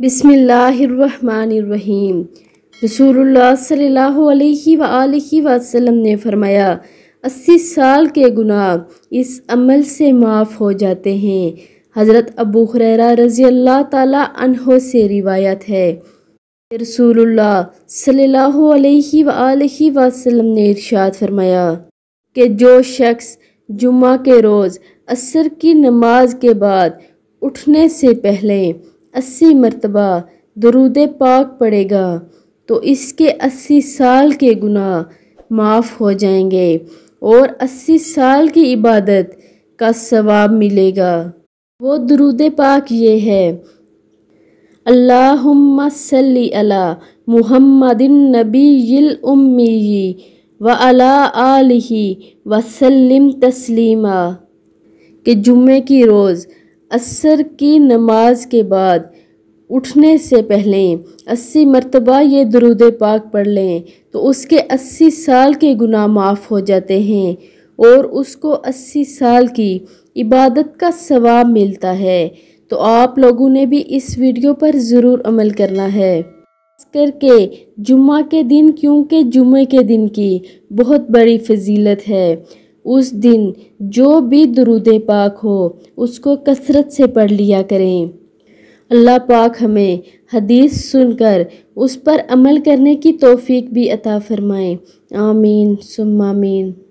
बिस्मिल्लाहिर्रहमानिर्रहीम रसूलुल्लाह सल्लल्लाहु अलैहि वआलैहि वसल्लम ने फरमाया अस्सी साल के गुनाह इस अमल से माफ़ हो जाते हैं हज़रत अबू हुरैरा रज़ी अल्लाह ताला तहो से रिवायत है रसूलुल्लाह सल्लल्लाहु अलैहि वआलैहि वसल्लम ने इरशाद फरमाया कि जो शख्स जुम्मा के रोज़ असर की नमाज के बाद उठने से पहले अस्सी मरतबा दरूद पाक पड़ेगा तो इसके अस्सी साल के गुनाह माफ़ हो जाएंगे और अस्सी साल की इबादत का सवाब मिलेगा वो दरूद पाक ये है अल्लाहुम्मा सल्ली अला मुहम्मदिन नबील उम्मी व अला आलही वसल्लिम तस्लीमा के जुम्मे की रोज़ असर की नमाज के बाद उठने से पहले अस्सी मरतबा ये दरुद पाक पढ़ लें तो उसके अस्सी साल के गुनाह माफ़ हो जाते हैं और उसको अस्सी साल की इबादत का सवाब मिलता है तो आप लोगों ने भी इस वीडियो पर ज़रूर अमल करना है करके जुम्मा के दिन क्योंकि जुम्मे के दिन की बहुत बड़ी फजीलत है उस दिन जो भी दरुद पाक हो उसको कसरत से पढ़ लिया करें अल्लाह पाक हमें हदीस सुनकर उस पर अमल करने की तोफ़ी भी अता फ़रमाएँ आमीन सुमामीन